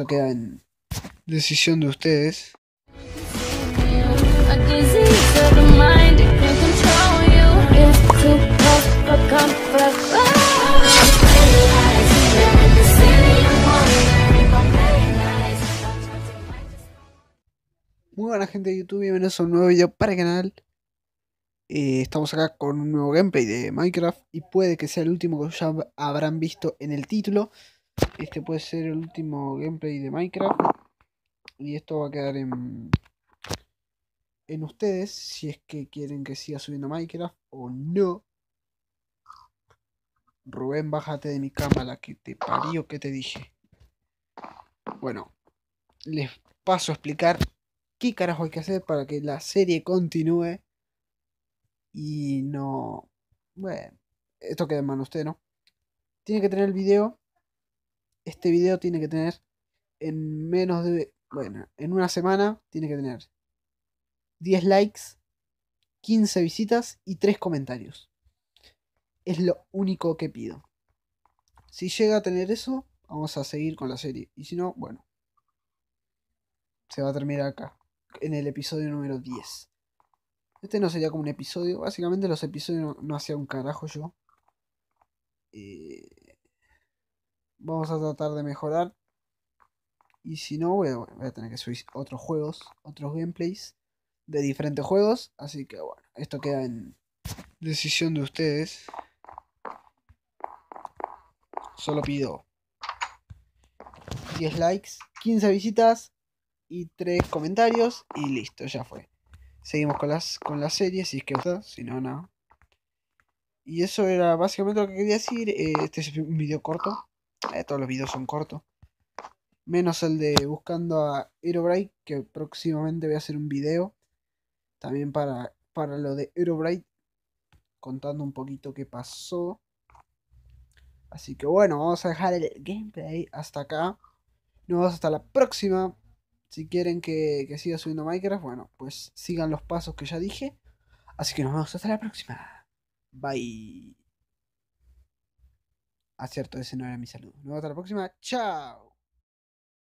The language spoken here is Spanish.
esto queda en decisión de ustedes. Muy buena gente de YouTube, bienvenidos a un nuevo video para el canal. Eh, estamos acá con un nuevo gameplay de Minecraft y puede que sea el último que ya habrán visto en el título. Este puede ser el último gameplay de Minecraft. Y esto va a quedar en, en ustedes si es que quieren que siga subiendo Minecraft o no. Rubén, bájate de mi cama, la que te parió, que te dije. Bueno, les paso a explicar qué carajo hay que hacer para que la serie continúe y no... Bueno, esto queda en mano usted, ¿no? Tiene que tener el video este video tiene que tener en menos de, bueno, en una semana tiene que tener 10 likes, 15 visitas y 3 comentarios. Es lo único que pido. Si llega a tener eso, vamos a seguir con la serie. Y si no, bueno, se va a terminar acá, en el episodio número 10. Este no sería como un episodio. Básicamente los episodios no, hacía un carajo yo. Eh, vamos a tratar de mejorar. Y si no, voy a tener que subir otros juegos, otros gameplays de diferentes juegos. Así que bueno, esto queda en decisión de ustedes. Solo pido 10 likes, 15 visitas y 3 comentarios y listo, ya fue. Seguimos con las con las series, si es que si no, no. Y eso era básicamente lo que quería decir. Eh, este es un video corto. Eh, todos los videos son cortos. Menos el de buscando a Herobrite. que próximamente voy a hacer un video. También para, para lo de Herobrite. contando un poquito qué pasó. Así que bueno, vamos a dejar el gameplay hasta acá. Nos vemos hasta la próxima. Si quieren que, que siga subiendo Minecraft, bueno, pues sigan los pasos que ya dije. Así que nos vemos hasta la próxima. Bye acierto, ese no era mi saludo. Nos vemos hasta la próxima. Chao.